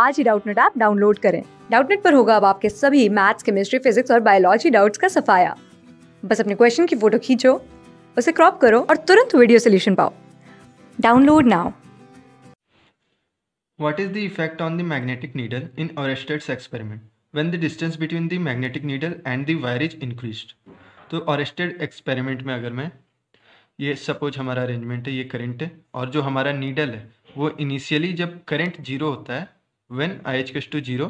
आज ही Doubtnut app download करें डाउटनेट पर होगा अब आपके सभी मैथ्स केमिस्ट्री फिजिक्स और बायोलॉजी डाउट्स का सफाया बस अपने क्वेश्चन की फोटो खींचो उसे क्रॉप करो और तुरंत वीडियो सोल्यूशन पाओ download now What is the effect on the magnetic needle in Oersted's experiment when the distance between the magnetic needle and the wire is increased? तो Oersted experiment में अगर मैं ये सपोज हमारा अरेंजमेंट है ये current है और जो हमारा नीडल है वो इनिशियली जब करंट जीरो होता है when I H two zero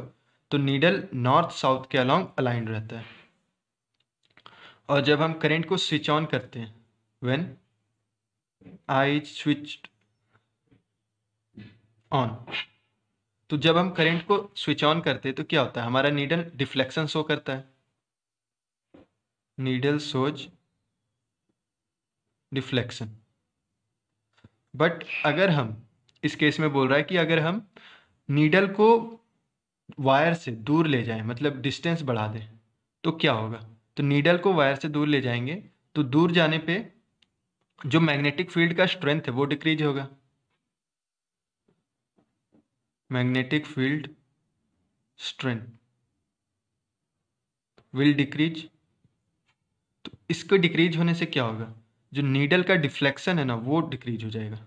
तो नीडल नॉर्थ साउथ के अलॉन्ग अलाइंड रहता है और जब हम करंट को स्विच ऑन करते हैं वेन आई स्विच ऑन तो जब हम करंट को स्विच ऑन करते हैं तो क्या होता है हमारा नीडल डिफ्लेक्शन शो करता है नीडल सोज डिफ्लेक्शन बट अगर हम इस केस में बोल रहा है कि अगर हम नीडल को वायर से दूर ले जाएं मतलब डिस्टेंस बढ़ा दें तो क्या होगा तो नीडल को वायर से दूर ले जाएंगे तो दूर जाने पे जो मैग्नेटिक फील्ड का स्ट्रेंथ है वो डिक्रीज होगा magnetic field strength will decrease तो इसको डिक्रीज होने से क्या होगा जो नीडल का डिफ्लेक्शन है ना वो डिक्रीज हो जाएगा